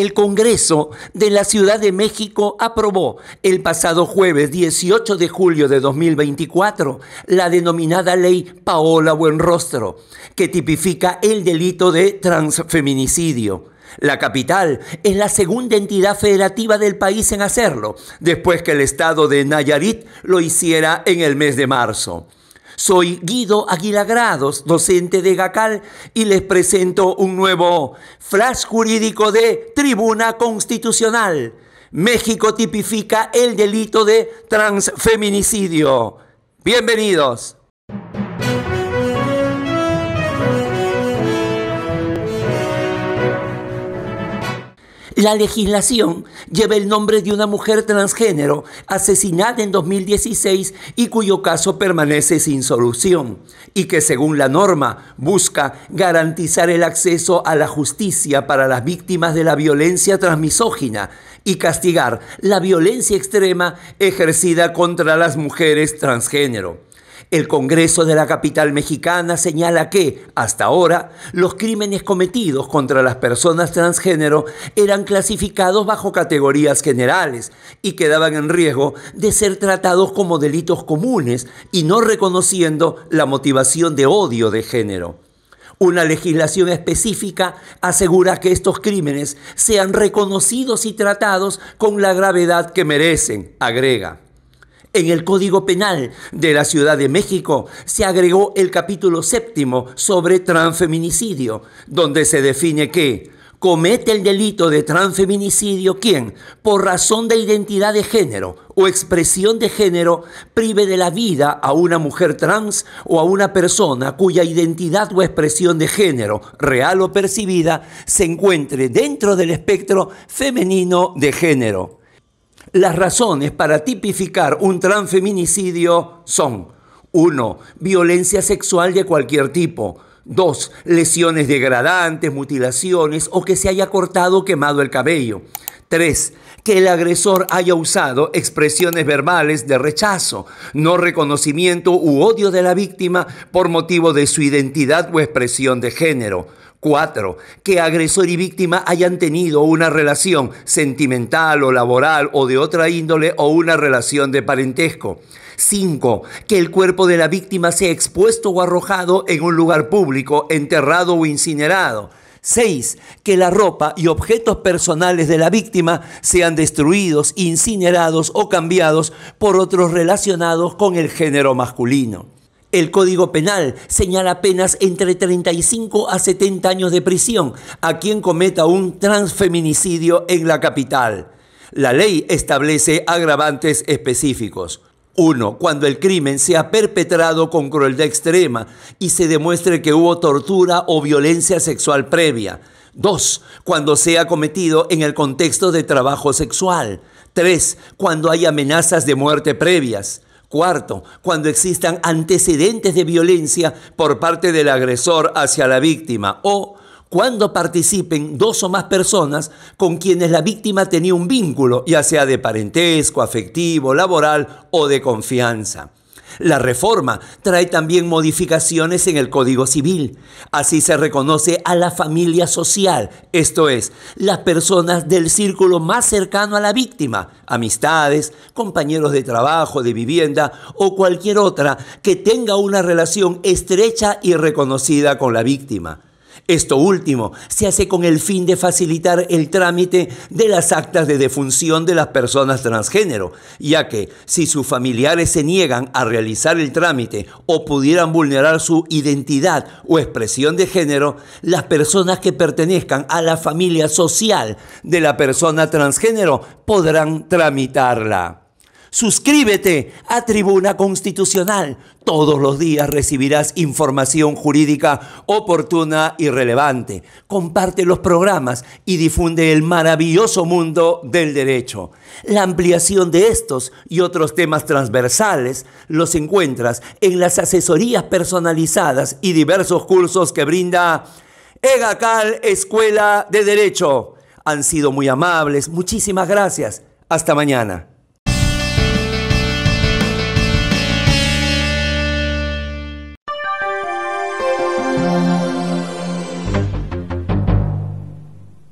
el Congreso de la Ciudad de México aprobó el pasado jueves 18 de julio de 2024 la denominada ley Paola Buenrostro, que tipifica el delito de transfeminicidio. La capital es la segunda entidad federativa del país en hacerlo, después que el estado de Nayarit lo hiciera en el mes de marzo. Soy Guido Aguilagrados, docente de GACAL, y les presento un nuevo flash jurídico de Tribuna Constitucional. México tipifica el delito de transfeminicidio. Bienvenidos. La legislación lleva el nombre de una mujer transgénero asesinada en 2016 y cuyo caso permanece sin solución y que según la norma busca garantizar el acceso a la justicia para las víctimas de la violencia transmisógina y castigar la violencia extrema ejercida contra las mujeres transgénero. El Congreso de la capital mexicana señala que, hasta ahora, los crímenes cometidos contra las personas transgénero eran clasificados bajo categorías generales y quedaban en riesgo de ser tratados como delitos comunes y no reconociendo la motivación de odio de género. Una legislación específica asegura que estos crímenes sean reconocidos y tratados con la gravedad que merecen, agrega. En el Código Penal de la Ciudad de México se agregó el capítulo séptimo sobre transfeminicidio, donde se define que comete el delito de transfeminicidio quien, por razón de identidad de género o expresión de género, prive de la vida a una mujer trans o a una persona cuya identidad o expresión de género, real o percibida, se encuentre dentro del espectro femenino de género. Las razones para tipificar un transfeminicidio son 1. Violencia sexual de cualquier tipo. 2. Lesiones degradantes, mutilaciones o que se haya cortado o quemado el cabello. 3. Que el agresor haya usado expresiones verbales de rechazo, no reconocimiento u odio de la víctima por motivo de su identidad o expresión de género. 4. Que agresor y víctima hayan tenido una relación sentimental o laboral o de otra índole o una relación de parentesco. 5. Que el cuerpo de la víctima sea expuesto o arrojado en un lugar público, enterrado o incinerado. 6. Que la ropa y objetos personales de la víctima sean destruidos, incinerados o cambiados por otros relacionados con el género masculino. El Código Penal señala penas entre 35 a 70 años de prisión a quien cometa un transfeminicidio en la capital. La ley establece agravantes específicos. 1. Cuando el crimen sea perpetrado con crueldad extrema y se demuestre que hubo tortura o violencia sexual previa. 2. Cuando sea cometido en el contexto de trabajo sexual. 3. Cuando hay amenazas de muerte previas. Cuarto, cuando existan antecedentes de violencia por parte del agresor hacia la víctima o cuando participen dos o más personas con quienes la víctima tenía un vínculo, ya sea de parentesco, afectivo, laboral o de confianza. La reforma trae también modificaciones en el Código Civil. Así se reconoce a la familia social, esto es, las personas del círculo más cercano a la víctima, amistades, compañeros de trabajo, de vivienda o cualquier otra que tenga una relación estrecha y reconocida con la víctima. Esto último se hace con el fin de facilitar el trámite de las actas de defunción de las personas transgénero, ya que si sus familiares se niegan a realizar el trámite o pudieran vulnerar su identidad o expresión de género, las personas que pertenezcan a la familia social de la persona transgénero podrán tramitarla. Suscríbete a Tribuna Constitucional. Todos los días recibirás información jurídica oportuna y relevante. Comparte los programas y difunde el maravilloso mundo del derecho. La ampliación de estos y otros temas transversales los encuentras en las asesorías personalizadas y diversos cursos que brinda EGACAL Escuela de Derecho. Han sido muy amables. Muchísimas gracias. Hasta mañana.